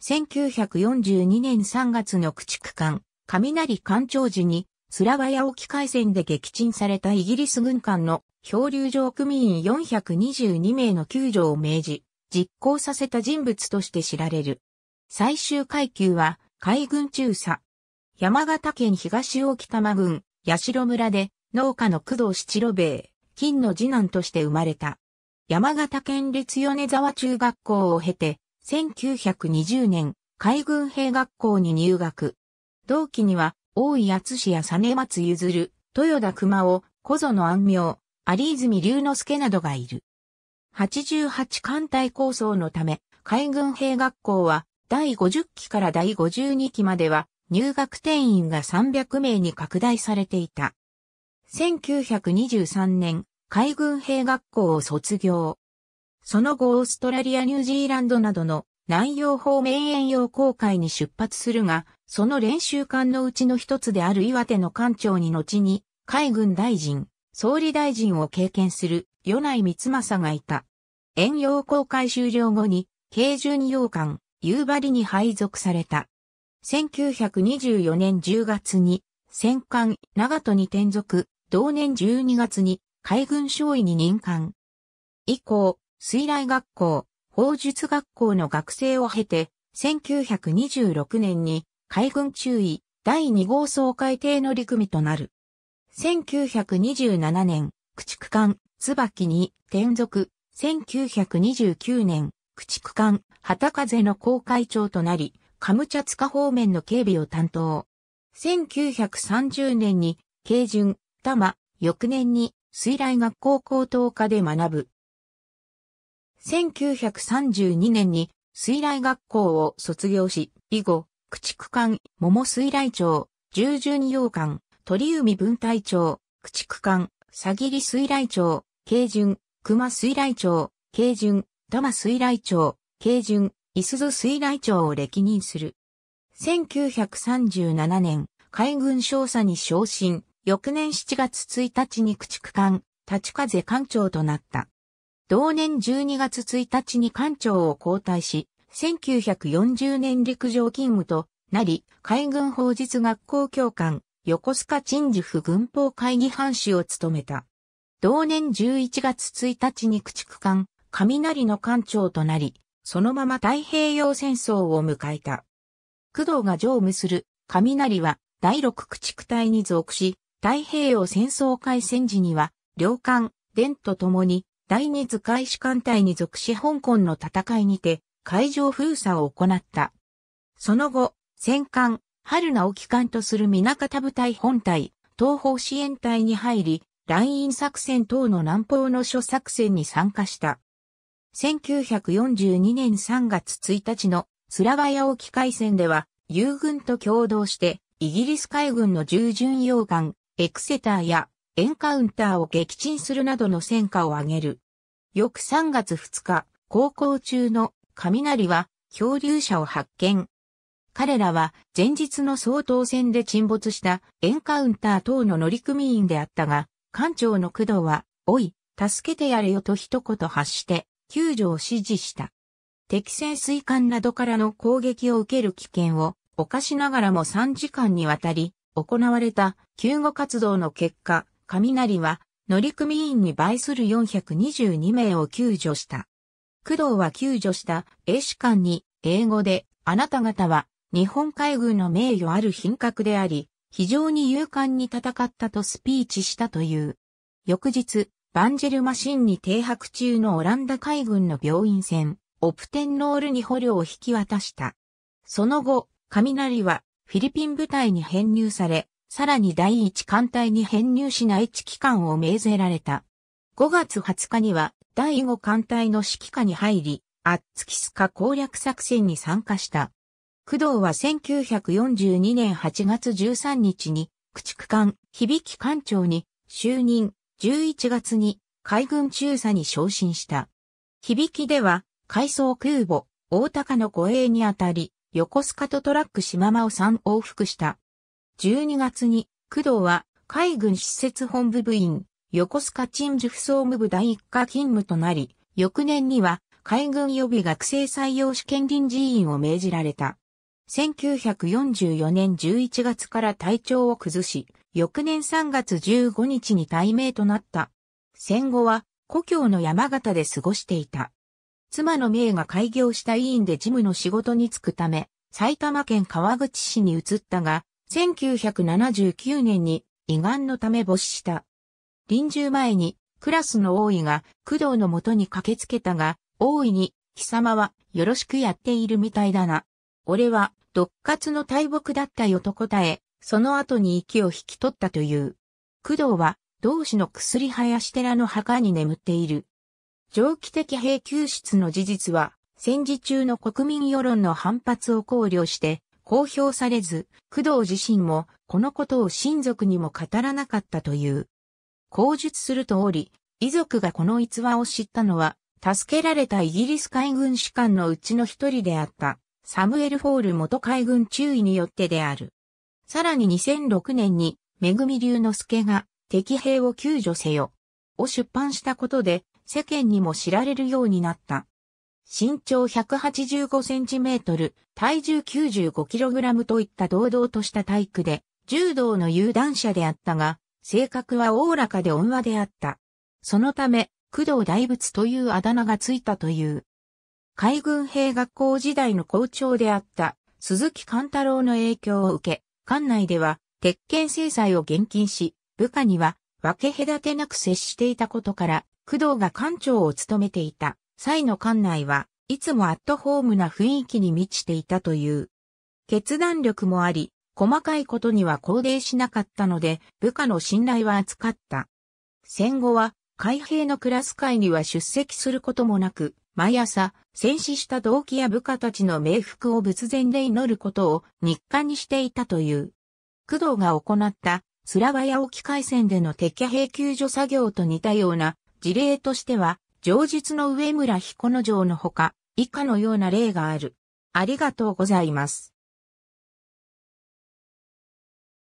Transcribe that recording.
1942年3月の駆逐艦、雷艦長時に、スラバヤ沖海戦で撃沈されたイギリス軍艦の漂流場組員422名の救助を命じ、実行させた人物として知られる。最終階級は海軍中佐。山形県東大北郡、八代村で農家の工藤七郎兵衛、金の次男として生まれた。山形県立米沢中学校を経て、1920年、海軍兵学校に入学。同期には、大井厚や実松譲、豊田熊を小園安明、有泉龍之介などがいる。88艦隊構想のため、海軍兵学校は第50期から第52期までは入学定員が300名に拡大されていた。1923年、海軍兵学校を卒業。その後オーストラリアニュージーランドなどの南洋方面遠洋航海に出発するが、その練習艦のうちの一つである岩手の艦長に後に、海軍大臣、総理大臣を経験する、与内光政がいた。遠洋航海終了後に、軽巡洋艦、夕張に配属された。1924年10月に、戦艦、長門に転属、同年12月に、海軍少尉に任艦。以降、水雷学校、法術学校の学生を経て、1926年に海軍中尉第2号総会艇の陸組となる。1927年、駆逐艦、椿に転属、1929年、駆逐艦、旗風の公会長となり、カムチャツカ方面の警備を担当。1930年に、慶順、玉、翌年に、水雷学校高等科で学ぶ。1932年に水雷学校を卒業し、以後、駆逐艦、桃水雷町、十順洋艦、鳥海分隊長、駆逐艦、さぎり水雷町、慶順、熊水雷町、慶順、玉水雷町、慶順、いすず水雷町を歴任する。1937年、海軍少佐に昇進、翌年7月1日に駆逐艦、立風艦長となった。同年12月1日に艦長を交代し、1940年陸上勤務となり、海軍法実学校教官、横須賀陳治府軍法会議藩主を務めた。同年11月1日に駆逐艦、雷の艦長となり、そのまま太平洋戦争を迎えた。工藤が乗務する雷は第六駆逐隊に属し、太平洋戦争開戦時には、両艦、伝と共に第二図海士艦隊に属し香港の戦いにて海上封鎖を行った。その後、戦艦、春名を機関とする港方部隊本隊、東方支援隊に入り、ライン作戦等の南方の諸作戦に参加した。1942年3月1日のスラバヤ沖海戦では、友軍と共同して、イギリス海軍の従巡洋艦、エクセターやエンカウンターを撃沈するなどの戦果を上げる。翌3月2日、航行中の雷は漂流者を発見。彼らは前日の総統戦で沈没したエンカウンター等の乗組員であったが、艦長の工藤は、おい、助けてやれよと一言発して、救助を指示した。敵潜水艦などからの攻撃を受ける危険を犯しながらも3時間にわたり行われた救護活動の結果、雷は乗組員に倍する422名を救助した。工藤は救助した英士官に英語であなた方は日本海軍の名誉ある品格であり、非常に勇敢に戦ったとスピーチしたという。翌日、バンジェルマシンに停泊中のオランダ海軍の病院船、オプテンノールに捕虜を引き渡した。その後、雷はフィリピン部隊に編入され、さらに第一艦隊に編入し内地機関を命ぜられた。5月20日には第五艦隊の指揮下に入り、アッツキスカ攻略作戦に参加した。工藤は1942年8月13日に、駆逐艦、響艦長に就任、11月に海軍中佐に昇進した。響では、海藻空母、大高の護衛にあたり、横須賀とトラック島間を3往復した。12月に、工藤は海軍施設本部部員、横須賀鎮守総務部第一課勤務となり、翌年には海軍予備学生採用試験臨時委員を命じられた。1944年11月から体調を崩し、翌年3月15日に退名となった。戦後は故郷の山形で過ごしていた。妻の名が開業した委員で事務の仕事に就くため、埼玉県川口市に移ったが、1979年に胃がんのため没した。臨終前にクラスの王位が工藤のもとに駆けつけたが、大いに貴様はよろしくやっているみたいだな。俺は毒活の大木だったよと答え、その後に息を引き取ったという。工藤は同志の薬林寺の墓に眠っている。蒸気的兵救出の事実は戦時中の国民世論の反発を考慮して公表されず、工藤自身もこのことを親族にも語らなかったという。口述するとおり、遺族がこの逸話を知ったのは、助けられたイギリス海軍士官のうちの一人であった、サムエル・フォール元海軍中尉によってである。さらに2006年に、めぐみ龍之介が、敵兵を救助せよ、を出版したことで、世間にも知られるようになった。身長185センチメートル、体重95キログラムといった堂々とした体育で、柔道の有段者であったが、性格はおおらかで温和であった。そのため、工藤大仏というあだ名がついたという。海軍兵学校時代の校長であった鈴木貫太郎の影響を受け、館内では鉄拳制裁を厳禁し、部下には分け隔てなく接していたことから、工藤が館長を務めていた。際の館内はいつもアットホームな雰囲気に満ちていたという。決断力もあり、細かいことには肯定しなかったので、部下の信頼は厚かった。戦後は、海兵のクラス会には出席することもなく、毎朝、戦死した同期や部下たちの冥福を仏前で祈ることを日課にしていたという。工藤が行ったスラバヤ沖海戦での敵兵救助作業と似たような事例としては、上述の上村彦之丞のほか、以下のような例がある。ありがとうございます。